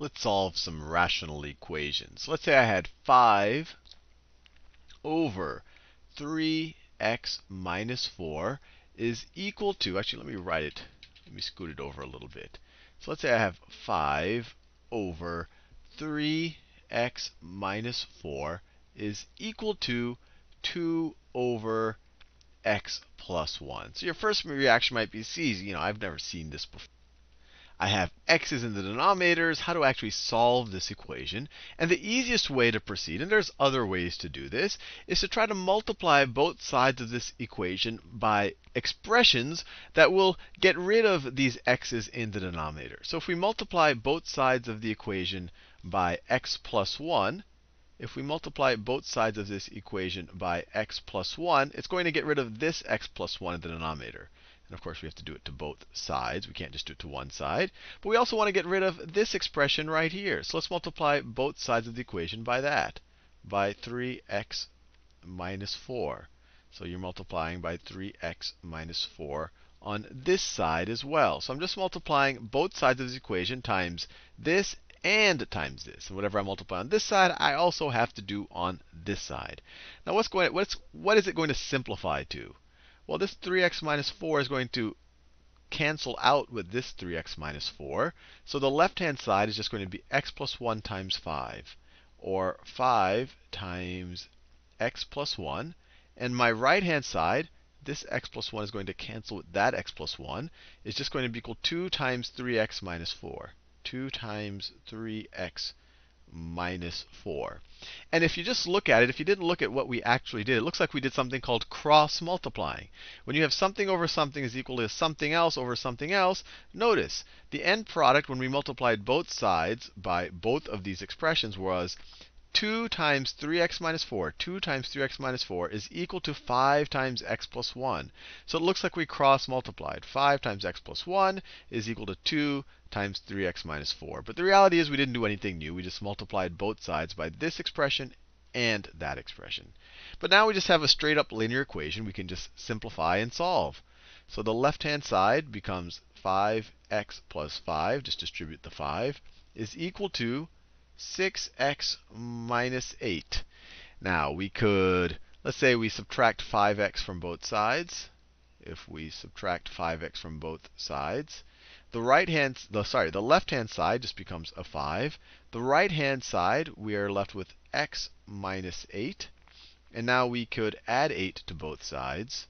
Let's solve some rational equations. Let's say I had 5 over 3x minus 4 is equal to, actually, let me write it. Let me scoot it over a little bit. So let's say I have 5 over 3x minus 4 is equal to 2 over x plus 1. So your first reaction might be, see, you know, I've never seen this before. I have x's in the denominators, how to actually solve this equation. And the easiest way to proceed, and there's other ways to do this, is to try to multiply both sides of this equation by expressions that will get rid of these x's in the denominator. So if we multiply both sides of the equation by x plus 1, if we multiply both sides of this equation by x plus 1, it's going to get rid of this x plus 1 in the denominator. And of course, we have to do it to both sides. We can't just do it to one side. But we also want to get rid of this expression right here. So let's multiply both sides of the equation by that, by 3x minus 4. So you're multiplying by 3x minus 4 on this side as well. So I'm just multiplying both sides of this equation times this and times this. And whatever I multiply on this side, I also have to do on this side. Now what's going what's what is it going to simplify to? Well, this 3x minus 4 is going to cancel out with this 3x minus 4. So the left-hand side is just going to be x plus 1 times 5, or 5 times x plus 1. And my right-hand side, this x plus 1 is going to cancel with that x plus 1. is just going to be equal 2 times 3x minus 4. 2 times 3x minus 4. And if you just look at it, if you didn't look at what we actually did, it looks like we did something called cross multiplying. When you have something over something is equal to something else over something else, notice the end product when we multiplied both sides by both of these expressions was 2 times 3x minus 4, 2 times 3x minus 4 is equal to 5 times x plus 1. So it looks like we cross multiplied. 5 times x plus 1 is equal to 2 times 3x minus 4. But the reality is we didn't do anything new. We just multiplied both sides by this expression and that expression. But now we just have a straight up linear equation we can just simplify and solve. So the left hand side becomes 5x plus 5, just distribute the 5, is equal to 6x minus 8. Now, we could, let's say we subtract 5x from both sides. If we subtract 5x from both sides, the right hand, the, sorry, the left hand side just becomes a 5. The right hand side, we are left with x minus 8. And now we could add 8 to both sides.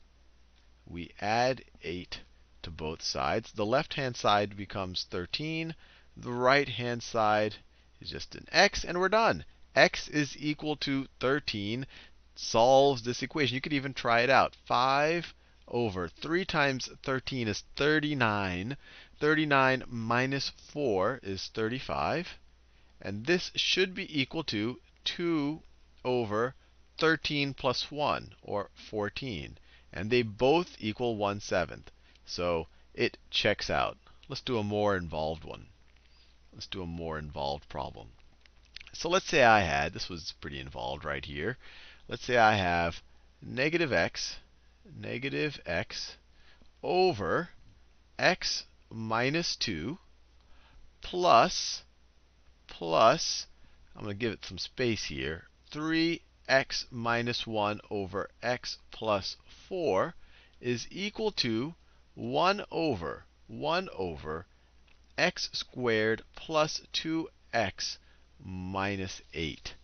We add 8 to both sides. The left hand side becomes 13. The right hand side is just an x, and we're done. x is equal to 13 solves this equation. You could even try it out. 5 over 3 times 13 is 39. 39 minus 4 is 35. And this should be equal to 2 over 13 plus 1, or 14. And they both equal 1 seventh. So it checks out. Let's do a more involved one. Let's do a more involved problem. So let's say I had, this was pretty involved right here. Let's say I have negative x, negative x over x minus 2 plus, plus, I'm going to give it some space here, 3x minus 1 over x plus 4 is equal to 1 over, 1 over x squared plus 2x minus 8.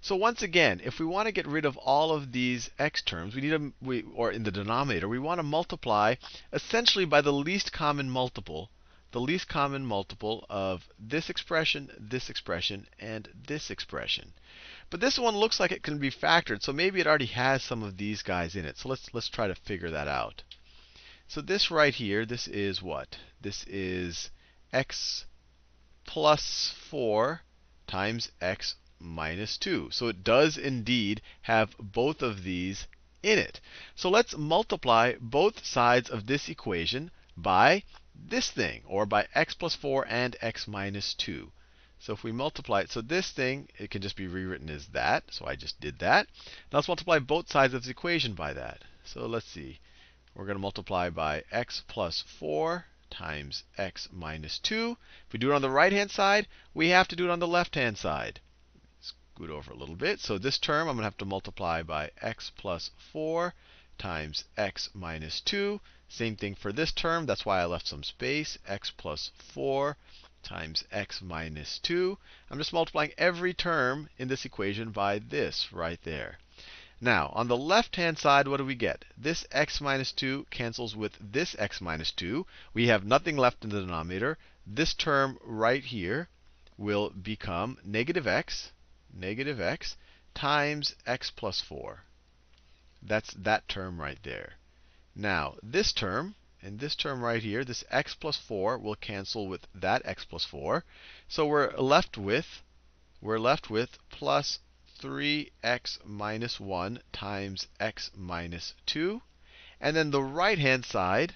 So once again, if we want to get rid of all of these x terms, we need to, we, or in the denominator, we want to multiply essentially by the least common multiple, the least common multiple of this expression, this expression, and this expression. But this one looks like it can be factored, so maybe it already has some of these guys in it. So let's let's try to figure that out. So this right here, this is what? This is x plus 4 times x minus 2. So it does indeed have both of these in it. So let's multiply both sides of this equation by this thing, or by x plus 4 and x minus 2. So if we multiply it, so this thing, it can just be rewritten as that. So I just did that. Now let's multiply both sides of the equation by that. So let's see. We're going to multiply by x plus 4 times x minus 2. If we do it on the right-hand side, we have to do it on the left-hand side. Scoot over a little bit. So this term, I'm going to have to multiply by x plus 4 times x minus 2. Same thing for this term. That's why I left some space. x plus 4 times x minus 2. I'm just multiplying every term in this equation by this right there. Now, on the left-hand side, what do we get? This x minus 2 cancels with this x minus 2. We have nothing left in the denominator. This term right here will become negative x, negative x, times x plus 4. That's that term right there. Now, this term and this term right here, this x plus 4 will cancel with that x plus 4. So we're left with we're left with plus 3x minus 1 times x minus 2. And then the right-hand side,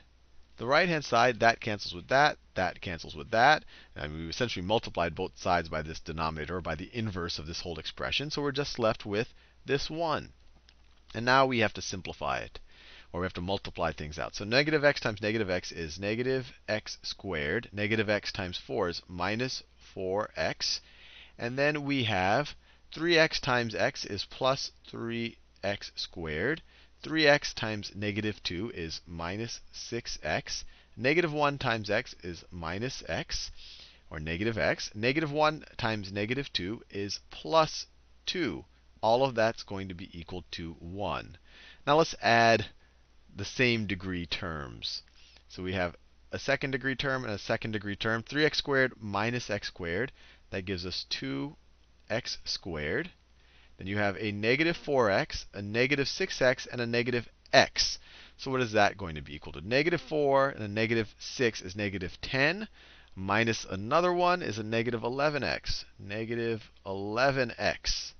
the right-hand side, that cancels with that, that cancels with that. and we've essentially multiplied both sides by this denominator, or by the inverse of this whole expression. So we're just left with this 1. And now we have to simplify it, or we have to multiply things out. So negative x times negative x is negative x squared. Negative x times 4 is minus 4x. And then we have 3x times x is plus 3x squared. 3x times negative 2 is minus 6x. Negative 1 times x is minus x, or negative x. Negative 1 times negative 2 is plus 2. All of that's going to be equal to 1. Now let's add the same degree terms. So we have a second degree term and a second degree term. 3x squared minus x squared. That gives us 2 x squared. Then you have a negative 4x, a negative 6x, and a negative x. So what is that going to be equal to? Negative 4 and a negative 6 is negative 10, minus another one is a negative 11x, negative 11x.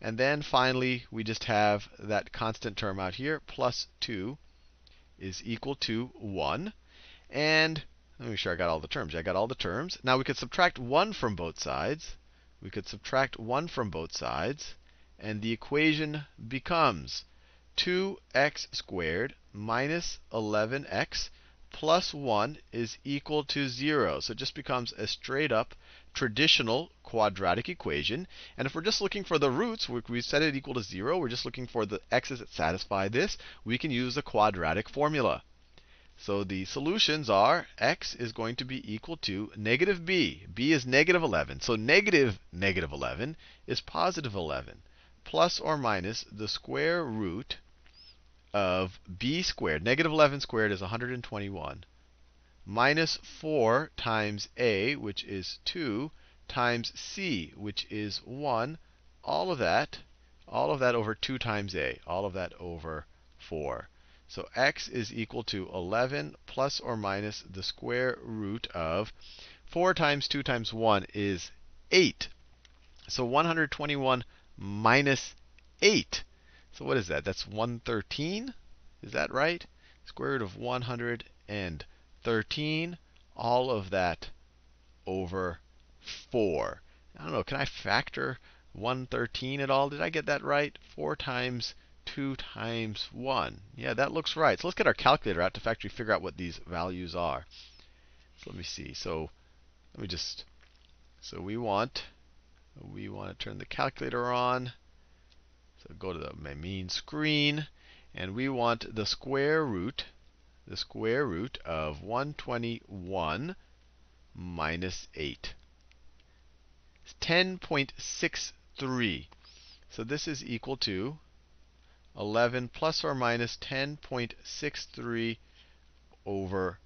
And then finally, we just have that constant term out here, plus 2 is equal to 1. And let me make sure I got all the terms. I got all the terms. Now we could subtract 1 from both sides. We could subtract 1 from both sides, and the equation becomes 2x squared minus 11x plus 1 is equal to 0. So it just becomes a straight up traditional quadratic equation. And if we're just looking for the roots, we set it equal to 0, we're just looking for the x's that satisfy this, we can use the quadratic formula. So the solutions are x is going to be equal to negative b. b is negative 11. So negative negative 11 is positive 11, plus or minus the square root of b squared. Negative 11 squared is 121, minus 4 times a, which is 2, times c, which is 1. All of that, all of that over 2 times a, all of that over 4. So x is equal to 11 plus or minus the square root of 4 times 2 times 1 is 8. So 121 minus 8. So what is that? That's 113. Is that right? Square root of 113. All of that over 4. I don't know, can I factor 113 at all? Did I get that right? 4 times 2 times 1. Yeah, that looks right. So let's get our calculator out to actually figure out what these values are. So let me see. So let me just, so we want, we want to turn the calculator on. So go to the main screen, and we want the square root, the square root of 121 minus 8. It's 10.63. So this is equal to 11 plus or minus 10.63 over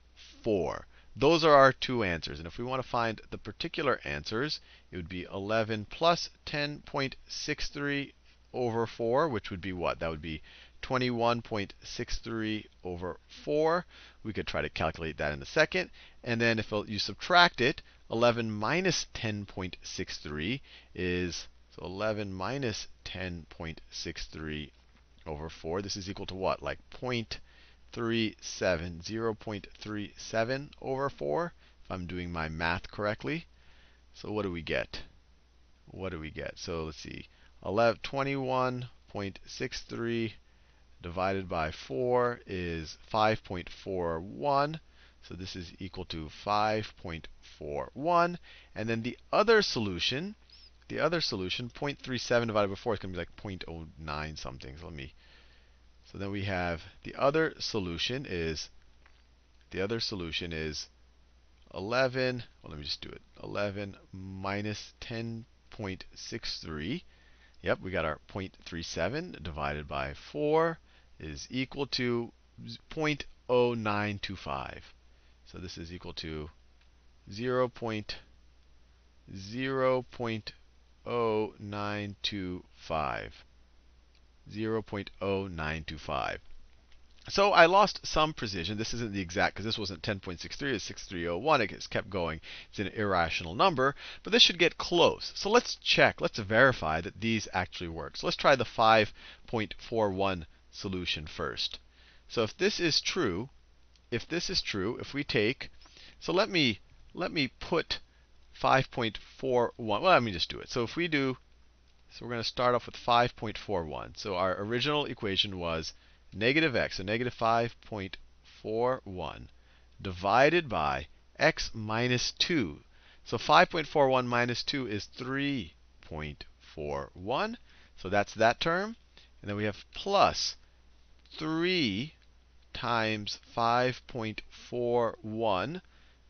4. Those are our two answers. And if we want to find the particular answers, it would be 11 plus 10.63 over 4, which would be what? That would be 21.63 over 4. We could try to calculate that in a second. And then if you subtract it, 11 minus 10.63 is so 11 minus 10.63 over 4. This is equal to what? Like 0.37, 0.37 over 4, if I'm doing my math correctly. So what do we get? What do we get? So let's see. 21.63 divided by 4 is 5.41. So this is equal to 5.41. And then the other solution the other solution, 0.37 divided by 4, is going to be like 0.09 something. So let me. So then we have the other solution is the other solution is 11. Well, let me just do it. 11 minus 10.63. Yep, we got our 0.37 divided by 4 is equal to 0.0925. So this is equal to 0. 0.0. 0.0925. 0.0925. So I lost some precision. This isn't the exact, because this wasn't 10.63, it's 6301. It just kept going. It's an irrational number, but this should get close. So let's check, let's verify that these actually work. So let's try the 5.41 solution first. So if this is true, if this is true, if we take, so let me let me put 5.41. Well, let me just do it. So if we do, so we're going to start off with 5.41. So our original equation was negative x, so negative 5.41 divided by x minus 2. So 5.41 minus 2 is 3.41. So that's that term. And then we have plus 3 times 5.41.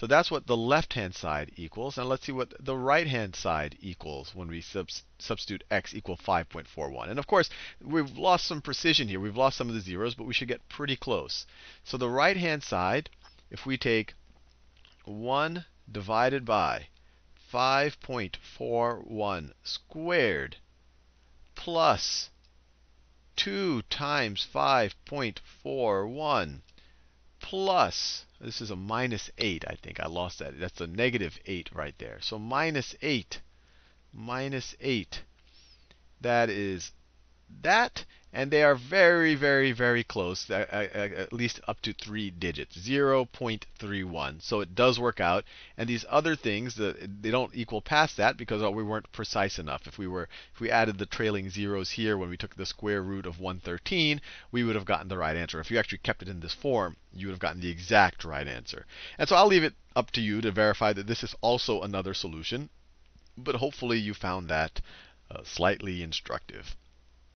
So that's what the left-hand side equals. And let's see what the right-hand side equals when we subs substitute x equal 5.41. And of course, we've lost some precision here. We've lost some of the zeros, but we should get pretty close. So the right-hand side, if we take 1 divided by 5.41 squared plus 2 times 5.41 plus, this is a minus 8, I think. I lost that. That's a negative 8 right there. So minus 8, minus 8, that is that and they are very, very, very close, at least up to three digits, 0.31. So it does work out. And these other things, they don't equal past that because oh, we weren't precise enough. If we were, if we added the trailing zeros here when we took the square root of 113, we would have gotten the right answer. If you actually kept it in this form, you would have gotten the exact right answer. And so I'll leave it up to you to verify that this is also another solution. But hopefully you found that uh, slightly instructive.